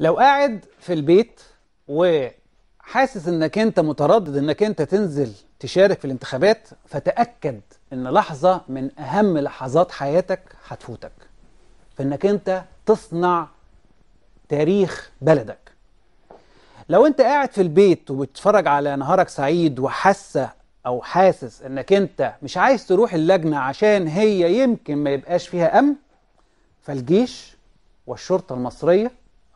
لو قاعد في البيت وحاسس انك انت متردد انك انت تنزل تشارك في الانتخابات فتأكد ان لحظة من اهم لحظات حياتك هتفوتك فانك انت تصنع تاريخ بلدك لو انت قاعد في البيت وبتتفرج على نهارك سعيد وحاسة او حاسس انك انت مش عايز تروح اللجنة عشان هي يمكن ما يبقاش فيها امن فالجيش والشرطة المصرية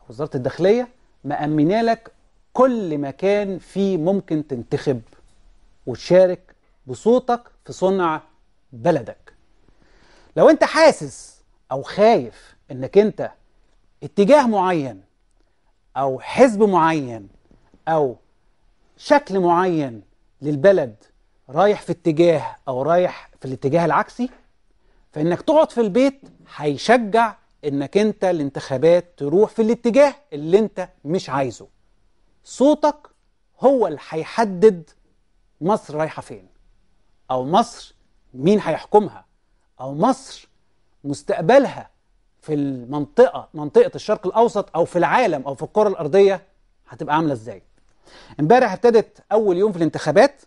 وزارة الداخلية مأمنة لك كل مكان فيه ممكن تنتخب وتشارك بصوتك في صنع بلدك لو انت حاسس او خايف انك انت اتجاه معين او حزب معين او شكل معين للبلد رايح في اتجاه او رايح في الاتجاه العكسي فانك تقعد في البيت هيشجع انك انت الانتخابات تروح في الاتجاه اللي انت مش عايزه صوتك هو اللي هيحدد مصر رايحه فين او مصر مين هيحكمها او مصر مستقبلها في المنطقه منطقه الشرق الاوسط او في العالم او في الكره الارضيه هتبقى عامله ازاي امبارح ابتدت اول يوم في الانتخابات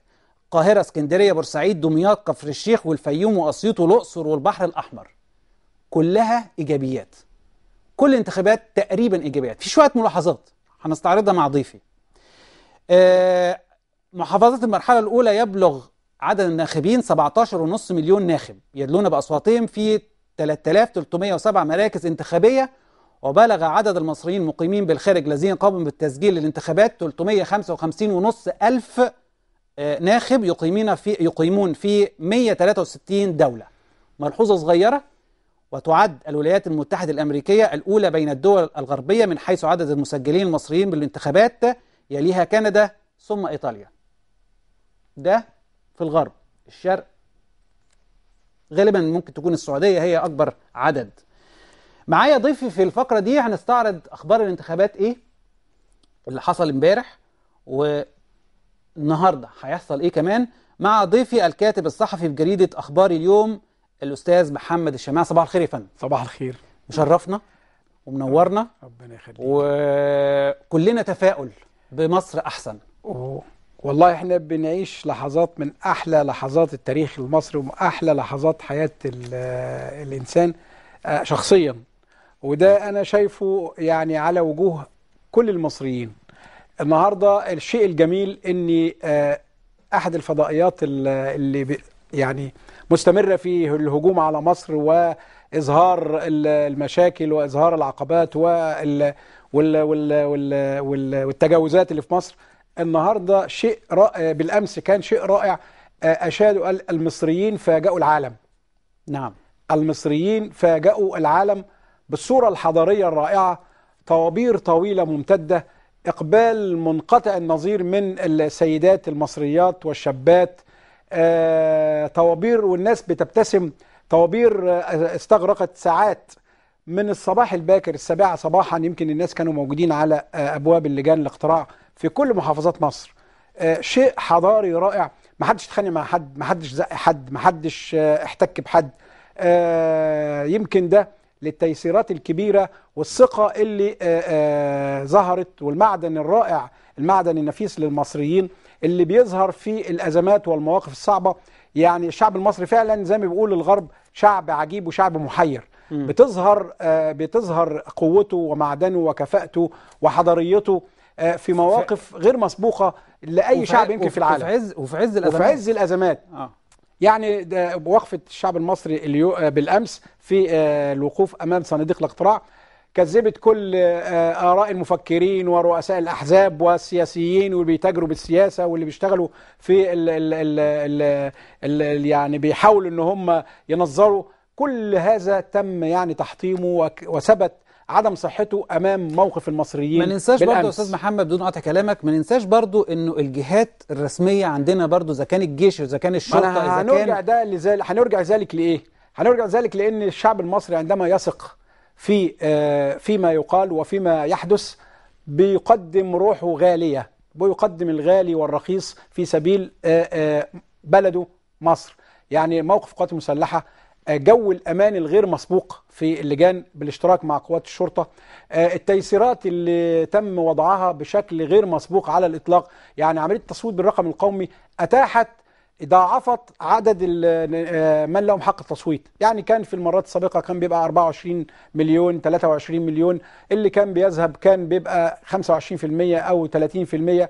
القاهره اسكندريه بورسعيد دمياط كفر الشيخ والفيوم واسيوط والاقصر والبحر الاحمر كلها إيجابيات كل الانتخابات تقريبا إيجابيات في شوية ملاحظات هنستعرضها مع ضيفي آه، محافظات المرحلة الأولى يبلغ عدد الناخبين 17.5 مليون ناخب يدلون بأصواتهم في 3307 مراكز انتخابية وبلغ عدد المصريين المقيمين بالخارج الذين قاموا بالتسجيل للانتخابات 355.5 ألف آه، ناخب يقيمون في يقيمون في 163 دولة ملحوظة صغيرة وتعد الولايات المتحدة الأمريكية الأولى بين الدول الغربية من حيث عدد المسجلين المصريين بالانتخابات يليها كندا ثم إيطاليا ده في الغرب الشرق غالبا ممكن تكون السعودية هي أكبر عدد معايا ضيفي في الفقرة دي هنستعرض أخبار الانتخابات إيه اللي حصل امبارح والنهاردة هيحصل إيه كمان مع ضيفي الكاتب الصحفي بجريدة أخبار اليوم الاستاذ محمد الشماع صباح الخير يا فندم صباح الخير مشرفنا ومنورنا ربنا يخليك وكلنا تفاؤل بمصر احسن أوه. والله احنا بنعيش لحظات من احلى لحظات التاريخ المصري واحلى لحظات حياه آه، الانسان آه، شخصيا وده نعم. انا شايفه يعني على وجوه كل المصريين النهارده الشيء الجميل ان آه، احد الفضائيات اللي يعني مستمرة في الهجوم على مصر وإظهار المشاكل وإظهار العقبات وال وال وال وال وال والتجاوزات اللي في مصر النهاردة شيء رائع بالأمس كان شيء رائع آه، أشادوا المصريين فاجأوا العالم نعم المصريين فاجأوا العالم بالصورة الحضارية الرائعة طوابير طويلة ممتدة إقبال منقطع النظير من السيدات المصريات والشابات آه، طوابير والناس بتبتسم طوابير آه، استغرقت ساعات من الصباح الباكر السابعة صباحا يمكن الناس كانوا موجودين على آه، أبواب اللجان الاقتراع في كل محافظات مصر شيء حضاري رائع محدش اتخانق مع حد محدش زق حد محدش احتك بحد يمكن ده للتيسيرات الكبيرة والثقة اللي آه، آه، ظهرت والمعدن الرائع المعدن النفيس للمصريين اللي بيظهر في الأزمات والمواقف الصعبة يعني الشعب المصري فعلا زي ما بيقول الغرب شعب عجيب وشعب محير بتظهر آه، بتظهر قوته ومعدنه وكفاءته وحضاريته في مواقف غير مسبوقه لاي شعب يمكن في العالم وفي عز وفي عز الازمات وفي عز الازمات آه. يعني وقفة الشعب المصري آه، بالأمس في آه، الوقوف أمام صناديق الاقتراع كذبت كل آه، آراء المفكرين ورؤساء الأحزاب والسياسيين واللي بيتاجروا بالسياسة واللي بيشتغلوا في الـ الـ الـ الـ الـ يعني بيحاولوا إن هم ينظروا كل هذا تم يعني تحطيمه وثبت عدم صحته امام موقف المصريين ما ننساش بالأمس. برضو استاذ محمد بدون قطع كلامك ما ننساش برضو انه الجهات الرسميه عندنا برضو اذا كان الجيش اذا كان الشرطه اذا كان هنرجع ده لذلك هنرجع ذلك لايه هنرجع ذلك لان الشعب المصري عندما يثق في آه فيما يقال وفيما يحدث بيقدم روحه غاليه بيقدم الغالي والرخيص في سبيل آه، آه، بلده مصر يعني موقف القوات المسلحه جو الامان الغير مسبوق في اللجان بالاشتراك مع قوات الشرطه آه، التيسيرات اللي تم وضعها بشكل غير مسبوق على الاطلاق يعني عمليه التصويت بالرقم القومي اتاحت ضاعفت عدد آه، من لهم حق التصويت يعني كان في المرات السابقة كان بيبقى 24 مليون 23 مليون اللي كان بيذهب كان بيبقى 25% أو 30%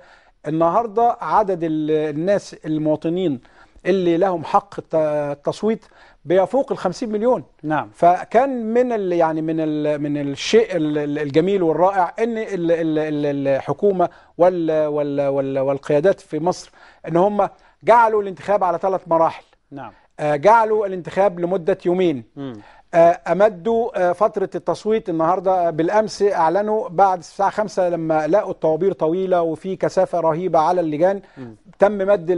النهاردة عدد الناس المواطنين اللي لهم حق التصويت بيفوق ال 50 مليون نعم فكان من ال يعني من ال من الشيء الجميل والرائع ان ال ال الحكومه وال وال وال والقيادات في مصر ان هم جعلوا الانتخاب على ثلاث مراحل نعم آه، جعلوا الانتخاب لمده يومين م. آه، امدوا آه، فتره التصويت النهارده بالامس اعلنوا بعد الساعه 5 لما لقوا الطوابير طويله وفي كثافه رهيبه على اللجان م. تم مد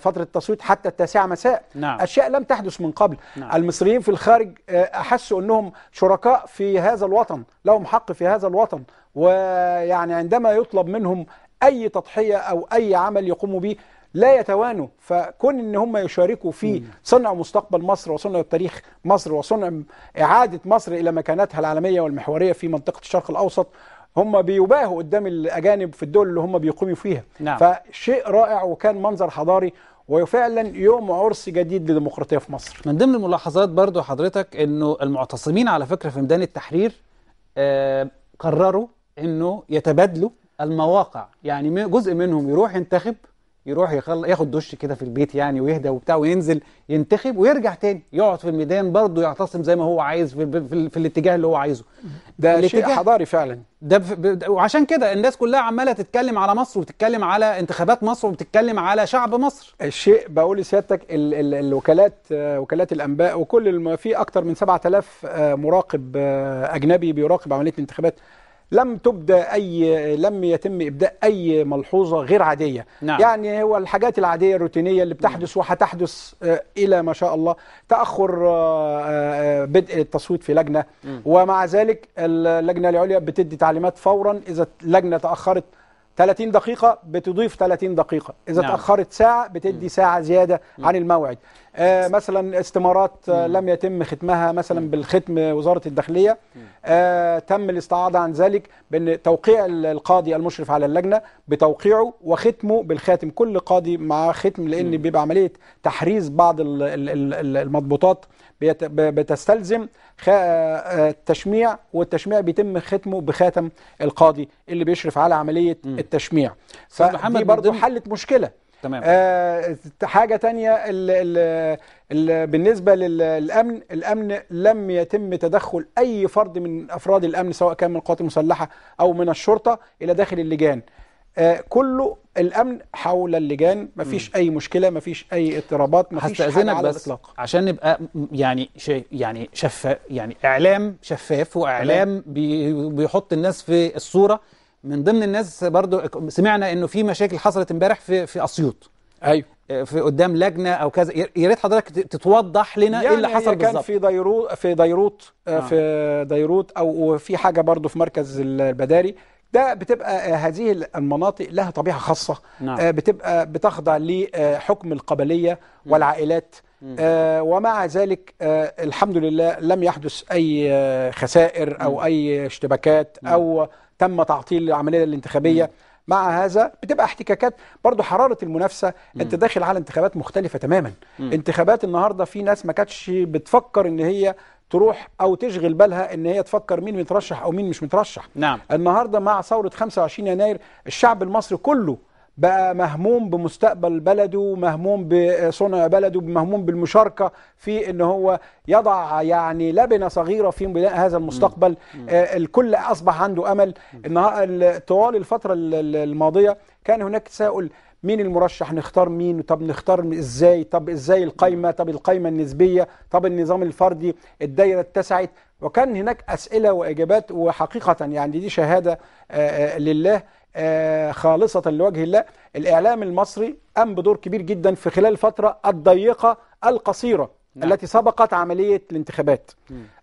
فتره التصويت حتى التاسعه مساء نعم. اشياء لم تحدث من قبل نعم. المصريين في الخارج آه، احسوا انهم شركاء في هذا الوطن لهم حق في هذا الوطن ويعني عندما يطلب منهم اي تضحيه او اي عمل يقوموا به لا يتوانوا فكون ان هم يشاركوا في صنع مستقبل مصر وصنع تاريخ مصر وصنع اعاده مصر الى مكانتها العالميه والمحوريه في منطقه الشرق الاوسط هم بيباهوا قدام الاجانب في الدول اللي هم بيقيموا فيها نعم. فشيء رائع وكان منظر حضاري وفعلا يوم عرس جديد للديمقراطيه في مصر من ضمن الملاحظات برضو حضرتك انه المعتصمين على فكره في ميدان التحرير آه قرروا انه يتبادلوا المواقع يعني جزء منهم يروح ينتخب يروح يخل... ياخد دش كده في البيت يعني ويهدى وبتاع وينزل ينتخب ويرجع تاني يقعد في الميدان برضه يعتصم زي ما هو عايز في, في, في, في الاتجاه اللي هو عايزه ده شيء حضاري فعلا ده ب... وعشان كده الناس كلها عماله تتكلم على مصر وبتتكلم على انتخابات مصر وبتتكلم على شعب مصر الشيء بقول لسيادتك ال... ال... الوكالات وكالات الانباء وكل الم... في اكتر من 7000 آه، مراقب آه، اجنبي بيراقب عمليه الانتخابات لم تبدا اي لم يتم ابداء اي ملحوظه غير عاديه نعم. يعني هو الحاجات العاديه الروتينيه اللي بتحدث نعم. وهتحدث آه، الى ما شاء الله تاخر آه، آه، بدء التصويت في لجنه نعم. ومع ذلك اللجنه العليا بتدي تعليمات فورا اذا اللجنه تاخرت 30 دقيقة بتضيف 30 دقيقة إذا نعم. تأخرت ساعة بتدي ساعة زيادة عن الموعد آه مثلا استمارات آه لم يتم ختمها مثلا بالختم وزارة الداخلية آه تم الاستعاضة عن ذلك بأن توقيع القاضي المشرف على اللجنة بتوقيعه وختمه بالخاتم كل قاضي مع ختم لأن بيبقى عملية تحريز بعض المضبوطات بتستلزم آه، تشميع والتشميع بيتم ختمه بخاتم القاضي اللي بيشرف على عملية م. التشميع فدي برضو حلت مشكلة تمام آه حاجه تانية الـ الـ الـ بالنسبه للامن الامن لم يتم تدخل اي فرد من افراد الامن سواء كان من القوات المسلحه او من الشرطه الى داخل اللجان آه، كله الامن حول اللجان مفيش م. اي مشكله مفيش اي اضطرابات مفيش حاجه على بس الاطلاق عشان نبقى يعني شيء يعني شفاف يعني اعلام شفاف واعلام بي بيحط الناس في الصوره من ضمن الناس برضو سمعنا انه في مشاكل حصلت امبارح في في اسيوط ايوه آه، في قدام لجنه او كذا يا ريت حضرتك تتوضح لنا يعني ايه اللي يعني حصل بالظبط كان في ديروت في آه، ديروت آه. في ديروت او في حاجه برضو في مركز البداري ده بتبقى آه، هذه المناطق لها طبيعه خاصه نعم. آه، بتبقى بتخضع لحكم آه، القبليه والعائلات ومع ذلك الحمد لله لم يحدث اي خسائر او اي اشتباكات او تم تعطيل العمليه الانتخابيه مع هذا بتبقى احتكاكات برضو حرارة المنافسة مم. انت داخل على انتخابات مختلفة تماما مم. انتخابات النهاردة في ناس ما كانتش بتفكر ان هي تروح او تشغل بالها ان هي تفكر مين مترشح او مين مش مترشح نعم النهارده مع ثوره 25 يناير الشعب المصري كله بقى مهموم بمستقبل بلده مهموم بصنع بلده مهموم بالمشاركة في ان هو يضع يعني لبنة صغيرة في بناء هذا المستقبل آه الكل أصبح عنده أمل إن طوال الفترة الماضية كان هناك تساؤل مين المرشح نختار مين طب نختار ازاي طب ازاي القايمه طب القايمه النسبيه طب النظام الفردي الدايره اتسعت وكان هناك اسئله واجابات وحقيقه يعني دي شهاده آه، آه، لله آه، خالصه لوجه الله الاعلام المصري قام بدور كبير جدا في خلال الفتره الضيقه القصيره نعم. التي سبقت عملية الانتخابات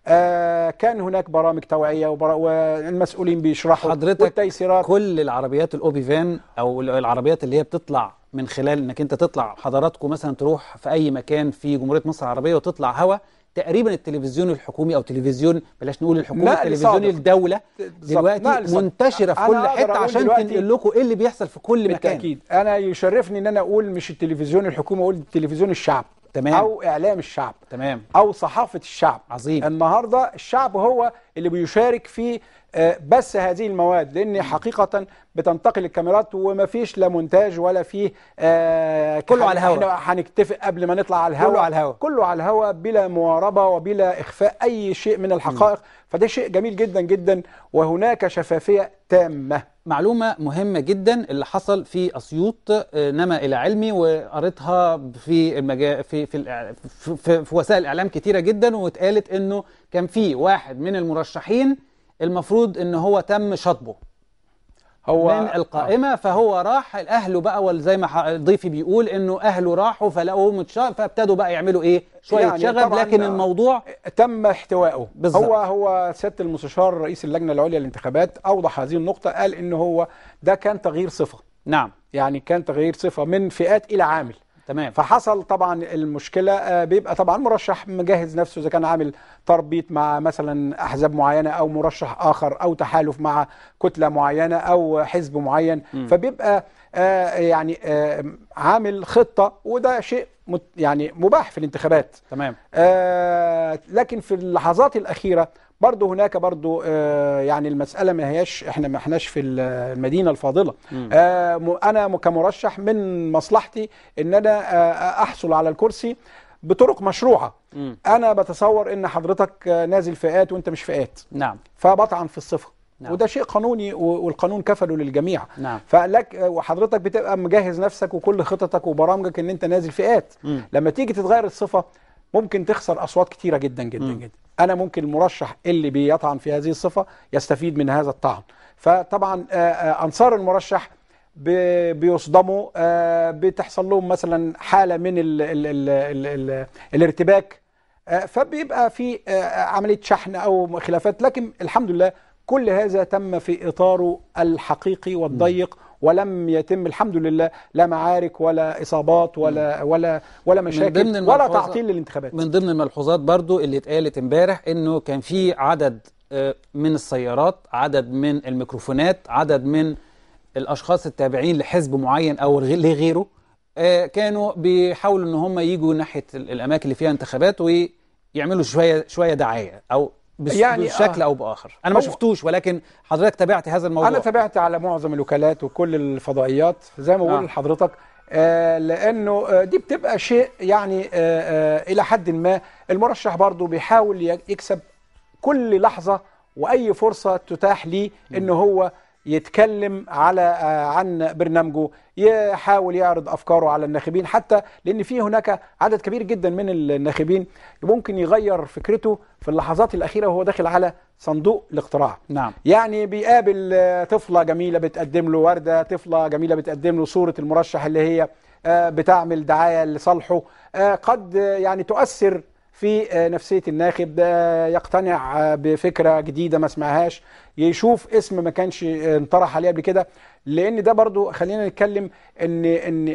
آه كان هناك برامج توعية والمسؤولين بيشرحوا حضرتك والتيسيرات كل العربيات الأوبي فان أو العربيات اللي هي بتطلع من خلال انك انت تطلع حضراتكم مثلا تروح في اي مكان في جمهوريه مصر العربيه وتطلع هوا تقريبا التلفزيون الحكومي او تلفزيون بلاش نقول الحكومه التلفزيون صادق. الدوله دلوقتي منتشره في كل حته عشان تنقل لكم ايه اللي بيحصل في كل مكان بالتاكيد انا يشرفني ان انا اقول مش التلفزيون الحكومي اقول التلفزيون الشعب تمام او اعلام الشعب تمام او صحافه الشعب عظيم النهارده الشعب هو اللي بيشارك في آه، بس هذه المواد لان حقيقه بتنتقل الكاميرات ومفيش لا مونتاج ولا فيه آه، كله على الهواء هنكتفئ قبل ما نطلع على الهواء كله على الهواء كله على الهواء بلا مواربه وبلا اخفاء اي شيء من الحقائق م. فده شيء جميل جدا جدا وهناك شفافيه تامه معلومة مهمة جدا اللي حصل في أسيوط آه، نما إلى علمي وقريتها في المجا... في في, الإع... في في وسائل إعلام كتيرة جدا واتقالت إنه كان في واحد من المرشحين المفروض إن هو تم شطبه هو من القائمة آه. فهو راح أهله بقى وزي ما ضيفي بيقول إنه أهله راحوا فلقوه متشاغب فابتدوا بقى يعملوا إيه شوية يعني شغب لكن الموضوع تم احتوائه بالزبط. هو هو سيادة المستشار رئيس اللجنة العليا للانتخابات أوضح هذه النقطة قال إن هو ده كان تغيير صفة نعم يعني كان تغيير صفة من فئات إلى عامل تمام فحصل طبعا المشكله آه، بيبقى طبعا مرشح مجهز نفسه اذا كان عامل تربيط مع مثلا احزاب معينه او مرشح اخر او تحالف مع كتله معينه او حزب معين م. فبيبقى آه، يعني آه، عامل خطه وده شيء يعني مباح في الانتخابات تمام آه آه، لكن في اللحظات الأخيرة برضه هناك برضه آه يعني المسألة ما هياش احنا ما احناش في المدينة الفاضلة آه أنا كمرشح من مصلحتي إن أنا آه،, آه أحصل على الكرسي بطرق مشروعه مم. انا بتصور ان حضرتك آه، نازل فئات وانت مش فئات نعم فبطعن في الصفه نعم. وده شيء قانوني والقانون كفله للجميع نعم. فلك وحضرتك بتبقى مجهز نفسك وكل خططك وبرامجك ان انت نازل فئات مم. لما تيجي تتغير الصفه ممكن تخسر اصوات كتيره جدا جدا م. جدا انا ممكن المرشح اللي بيطعن في هذه الصفه يستفيد من هذا الطعن فطبعا آه، آه، انصار المرشح بيصدموا آه، بتحصل لهم مثلا حاله من الـ الـ الـ الـ الـ الارتباك فبيبقى في عمليه شحن او خلافات لكن الحمد لله كل هذا تم في اطاره الحقيقي والضيق م. ولم يتم الحمد لله لا معارك ولا اصابات ولا ولا ولا مشاكل ولا تعطيل للانتخابات من ضمن الملحوظات برضو اللي اتقالت امبارح انه كان في عدد آه، من السيارات عدد من الميكروفونات عدد من الاشخاص التابعين لحزب معين او لغيره آه، كانوا بيحاولوا ان هم يجوا ناحيه الاماكن اللي فيها انتخابات ويعملوا شويه شويه دعايه او بس يعني بشكل آه. او باخر انا ما شفتوش ولكن حضرتك تابعت هذا الموضوع انا تابعت على معظم الوكالات وكل الفضائيات زي ما بقول آه. لحضرتك آه لانه آه دي بتبقى شيء يعني آه, آه، الى حد ما المرشح برضه بيحاول يكسب كل لحظه واي فرصه تتاح ليه ان هو يتكلم على آه، عن برنامجه يحاول يعرض افكاره على الناخبين حتى لان في هناك عدد كبير جدا من الناخبين ممكن يغير فكرته في اللحظات الاخيره وهو داخل على صندوق الاقتراع نعم. يعني بيقابل آه، طفله جميله بتقدم له ورده طفله جميله بتقدم له صوره المرشح اللي هي آه، بتعمل دعايه لصالحه قد يعني تؤثر في آه، نفسيه الناخب آه، يقتنع آه، بفكره جديده ما سمعهاش يشوف اسم ما كانش انطرح عليه قبل كده لان ده برضو خلينا نتكلم ان ان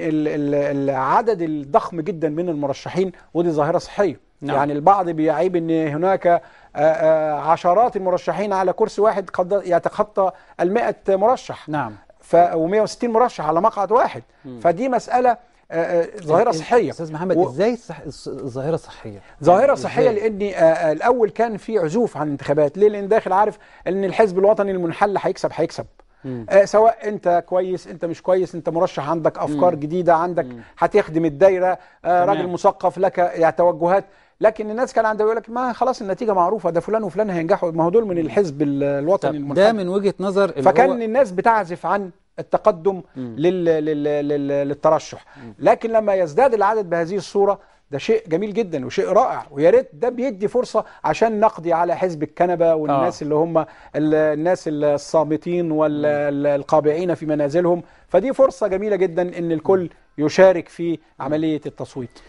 العدد الضخم جدا من المرشحين ودي ظاهره صحيه نعم. يعني البعض بيعيب ان هناك عشرات المرشحين على كرسي واحد قد يتخطى ال 100 مرشح نعم ف و160 مرشح على مقعد واحد م. فدي مساله آه، آه، ظاهره صحيه استاذ محمد و... ازاي صح... ظاهره صحيه يعني ظاهره صحيه لان آه، الاول كان في عزوف عن الانتخابات ليه لان داخل عارف ان الحزب الوطني المنحل هيكسب هيكسب آه سواء انت كويس انت مش كويس انت مرشح عندك افكار مم. جديده عندك هتخدم الدايره آه راجل مثقف لك يعني توجهات لكن الناس كان عندها يقول لك ما خلاص النتيجه معروفه ده فلان وفلان هينجحوا ما هو دول من الحزب الوطني المنحل ده من وجهه نظر فكان هو... الناس بتعزف عن التقدم لل... لل... لل... للترشح لكن لما يزداد العدد بهذه الصورة ده شيء جميل جدا وشيء رائع ويا ريت ده بيدي فرصه عشان نقضي على حزب الكنبه والناس آه. اللي هم الناس الصامتين والقابعين في منازلهم فدي فرصه جميله جدا ان الكل يشارك في عمليه التصويت